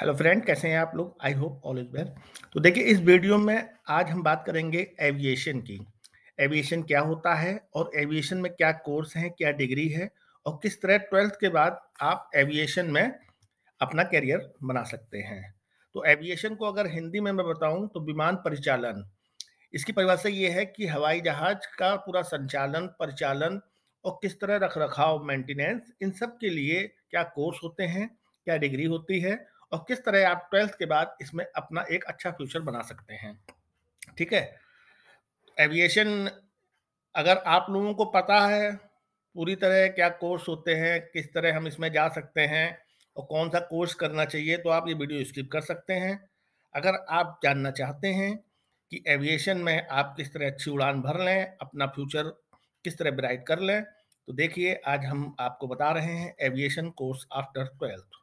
hello friend कैसे हैं आप लोग I hope all is well तो देखिए इस वीडियो में आज हम बात करेंगे एविएशन की एविएशन क्या होता है और एविएशन में क्या कोर्स है क्या डिग्री है और किस तरह ट्वेल्थ के बाद आप एविएशन में अपना करियर बना सकते हैं तो एविएशन को अगर हिंदी में मैं बताऊं तो विमान परिचालन इसकी परिभाषा ये है कि हवाई जहाज का पूरा संचालन परिचालन और किस तरह रख रखाव मेंटेनेंस इन सब के लिए क्या कोर्स होते हैं क्या डिग्री होती है और किस तरह आप ट्वेल्थ के बाद इसमें अपना एक अच्छा फ्यूचर बना सकते हैं ठीक है एविएशन अगर आप लोगों को पता है पूरी तरह क्या कोर्स होते हैं किस तरह हम इसमें जा सकते हैं और कौन सा कोर्स करना चाहिए तो आप ये वीडियो स्किप कर सकते हैं अगर आप जानना चाहते हैं कि एविएशन में आप किस तरह अच्छी उड़ान भर लें अपना फ्यूचर किस तरह ब्राइट कर लें तो देखिए आज हम आपको बता रहे हैं एविएशन कोर्स आफ्टर ट्वेल्थ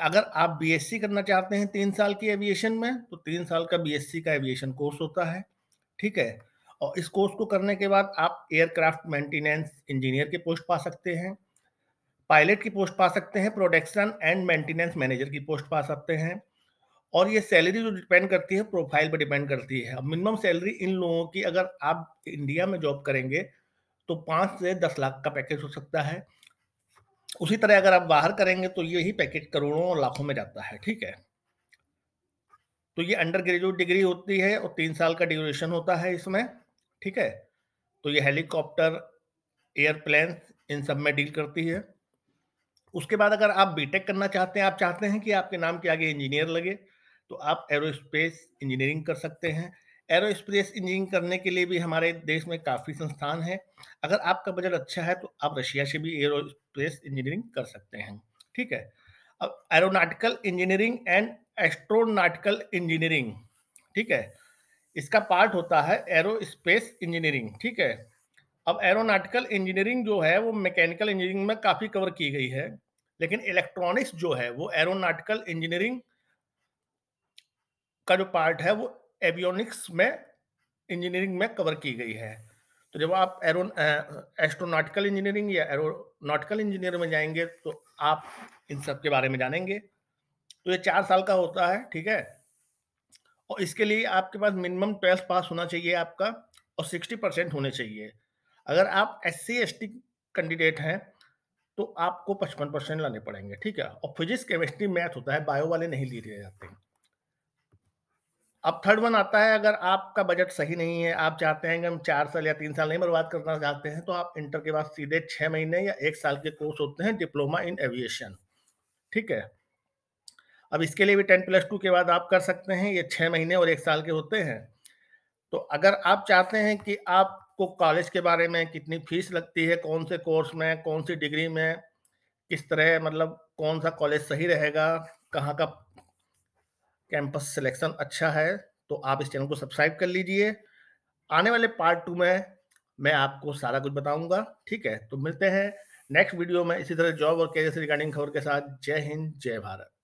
अगर आप बीएससी करना चाहते हैं तीन साल की एविएशन में तो तीन साल का बीएससी का एविएशन कोर्स होता है ठीक है और इस कोर्स को करने के बाद आप एयरक्राफ्ट मेंटेनेंस इंजीनियर की पोस्ट पा सकते हैं पायलट की पोस्ट पा सकते हैं प्रोडक्शन एंड मेंटेनेंस मैनेजर की पोस्ट पा सकते हैं और ये सैलरी जो डिपेंड करती है प्रोफाइल पर डिपेंड करती है मिनिमम सैलरी इन लोगों की अगर आप इंडिया में जॉब करेंगे तो पाँच से दस लाख का पैकेज हो सकता है उसी तरह अगर आप बाहर करेंगे तो यही पैकेट करोड़ों और लाखों में जाता है ठीक है तो ये अंडर ग्रेजुएट डिग्री होती है और तीन साल का ड्यूरेशन होता है इसमें ठीक है तो ये हेलीकॉप्टर एयरप्लेन इन सब में डील करती है उसके बाद अगर आप बीटेक करना चाहते हैं आप चाहते हैं कि आपके नाम के आगे इंजीनियर लगे तो आप एरोस्पेस इंजीनियरिंग कर सकते हैं एरोस्पेस इंजीनियरिंग करने के लिए भी हमारे देश में काफ़ी संस्थान है अगर आपका बजट अच्छा है तो आप रशिया से भी एरोस्पेस इंजीनियरिंग कर सकते हैं ठीक है अब aeronautical engineering and astronautical engineering ठीक है इसका पार्ट होता है एरोस्पेस इंजीनियरिंग ठीक है अब एरोनाटिकल इंजीनियरिंग जो है वो मैकेनिकल इंजीनियरिंग में काफ़ी कवर की गई है लेकिन इलेक्ट्रॉनिक्स जो है वो एरोनाटिकल इंजीनियरिंग का जो पार्ट है वो एवियोनिक्स में इंजीनियरिंग में कवर की गई है तो जब आप एरो एस्ट्रोनॉटिकल इंजीनियरिंग या एरोनॉटिकल इंजीनियर में जाएंगे तो आप इन सब के बारे में जानेंगे तो ये चार साल का होता है ठीक है और इसके लिए आपके पास मिनिमम ट्वेल्थ पास होना चाहिए आपका और सिक्सटी परसेंट होने चाहिए अगर आप S C S T candidate हैं तो आपको पचपन परसेंट लाने पड़ेंगे ठीक है और फिजिक्स केमिस्ट्री मैथ होता है बायो वाले नहीं लिए जाते हैं अब थर्ड वन आता है अगर आपका बजट सही नहीं है आप चाहते हैं कि हम चार साल या तीन साल नहीं बर्बाद करना चाहते हैं तो आप इंटर के बाद सीधे छः महीने या एक साल के कोर्स होते हैं डिप्लोमा इन एविएशन ठीक है अब इसके लिए भी टेन प्लस टू के बाद आप कर सकते हैं ये छः महीने और एक साल के होते हैं तो अगर आप चाहते हैं कि आपको कॉलेज के बारे में कितनी फीस लगती है कौन से कोर्स में कौन सी डिग्री में किस तरह मतलब कौन सा कॉलेज सही रहेगा कहाँ का कैंपस सिलेक्शन अच्छा है तो आप इस चैनल को सब्सक्राइब कर लीजिए आने वाले पार्ट टू में मैं आपको सारा कुछ बताऊंगा ठीक है तो मिलते हैं नेक्स्ट वीडियो में इसी तरह जॉब और कैरियर से रिगार्डिंग खबर के साथ जय हिंद जय भारत